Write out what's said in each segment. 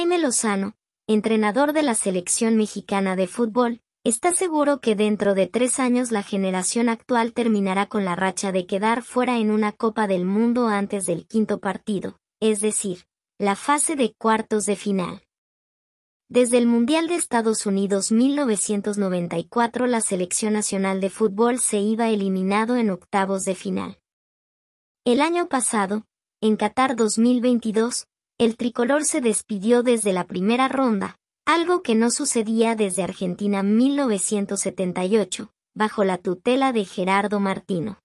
Jaime Lozano, entrenador de la selección mexicana de fútbol, está seguro que dentro de tres años la generación actual terminará con la racha de quedar fuera en una Copa del Mundo antes del quinto partido, es decir, la fase de cuartos de final. Desde el Mundial de Estados Unidos 1994 la selección nacional de fútbol se iba eliminado en octavos de final. El año pasado, en Qatar 2022, el tricolor se despidió desde la primera ronda, algo que no sucedía desde Argentina 1978, bajo la tutela de Gerardo Martino.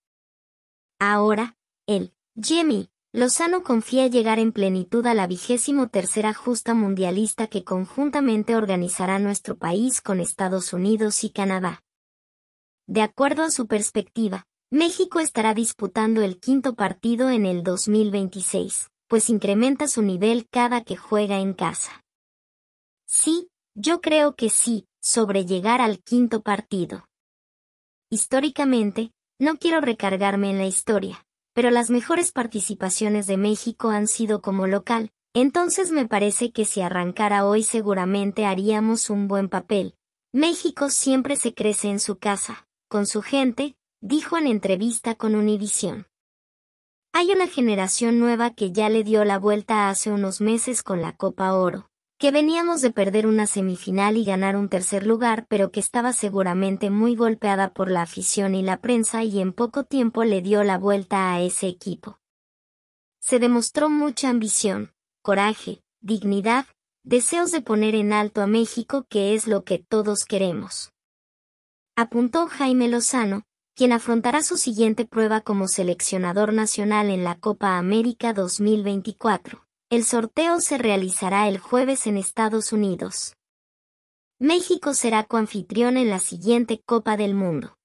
Ahora, el Jimmy Lozano confía llegar en plenitud a la vigésimo tercera justa mundialista que conjuntamente organizará nuestro país con Estados Unidos y Canadá. De acuerdo a su perspectiva, México estará disputando el quinto partido en el 2026 pues incrementa su nivel cada que juega en casa. Sí, yo creo que sí, sobre llegar al quinto partido. Históricamente, no quiero recargarme en la historia, pero las mejores participaciones de México han sido como local, entonces me parece que si arrancara hoy seguramente haríamos un buen papel. México siempre se crece en su casa, con su gente, dijo en entrevista con Univision. Hay una generación nueva que ya le dio la vuelta hace unos meses con la Copa Oro, que veníamos de perder una semifinal y ganar un tercer lugar, pero que estaba seguramente muy golpeada por la afición y la prensa y en poco tiempo le dio la vuelta a ese equipo. Se demostró mucha ambición, coraje, dignidad, deseos de poner en alto a México que es lo que todos queremos. Apuntó Jaime Lozano, quien afrontará su siguiente prueba como seleccionador nacional en la Copa América 2024. El sorteo se realizará el jueves en Estados Unidos. México será coanfitrión en la siguiente Copa del Mundo.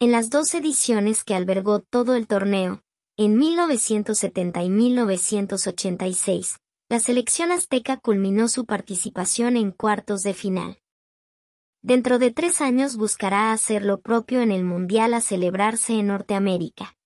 En las dos ediciones que albergó todo el torneo, en 1970 y 1986, la selección azteca culminó su participación en cuartos de final. Dentro de tres años buscará hacer lo propio en el Mundial a celebrarse en Norteamérica.